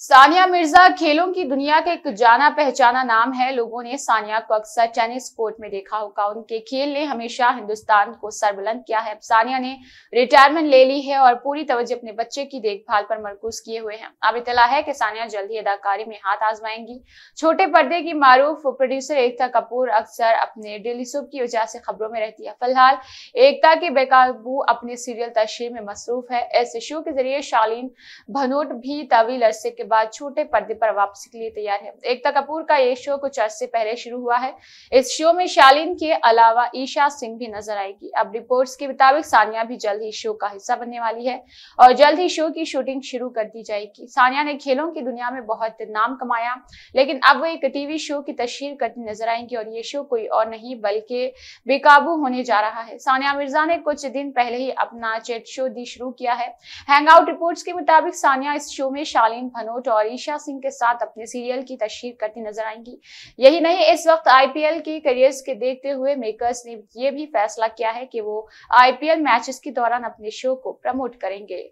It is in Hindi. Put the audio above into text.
सानिया मिर्जा खेलों की दुनिया का एक जाना पहचाना नाम है लोगों ने सानिया को अक्सर टेनिस कोर्ट में देखा होगा उनके खेल ने हमेशा हिंदुस्तान को सरबुलंद किया है सानिया ने रिटायरमेंट ले ली है और पूरी तवज्जो अपने बच्चे की देखभाल पर मरकूज किए हुए हैं अब इतला है कि सानिया जल्द ही अदाकारी में हाथ आजमाएंगी छोटे पर्दे की मारूफ प्रोड्यूसर एकता कपूर अक्सर अपने डेली सुब की वजह से खबरों में रहती है फिलहाल एकता के बेकाबू अपने सीरियल तशहर में मसरूफ है ऐसे शो के जरिए शालीन भनोट भी तवील अरसे के बाद छोटे पर्दे पर वापसी के लिए तैयार है एकता कपूर का ये शो कुछ अर्से पहले शुरू हुआ है इस शो में शालीन के अलावा ईशा सिंह भी नजर आएगी अब रिपोर्ट्स के मुताबिक सानिया भी जल्द ही शो का हिस्सा बनने वाली है और जल्द ही शो की शूटिंग शुरू कर दी जाएगी सानिया ने खेलों की दुनिया में बहुत नाम कमाया लेकिन अब वो एक टीवी शो की तस्वीर करती नजर आएंगी और ये शो कोई और नहीं बल्कि बेकाबू होने जा रहा है सानिया मिर्जा ने कुछ दिन पहले ही अपना चैट शो दी शुरू किया है हैंगआउट रिपोर्ट्स के मुताबिक सानिया इस शो में शालीन भनोट राउत और ईशा सिंह के साथ अपने सीरियल की तशहर करती नजर आएंगी यही नहीं इस वक्त आईपीएल के करियर्स के देखते हुए मेकर्स ने यह भी फैसला किया है कि वो आईपीएल मैचेस के दौरान अपने शो को प्रमोट करेंगे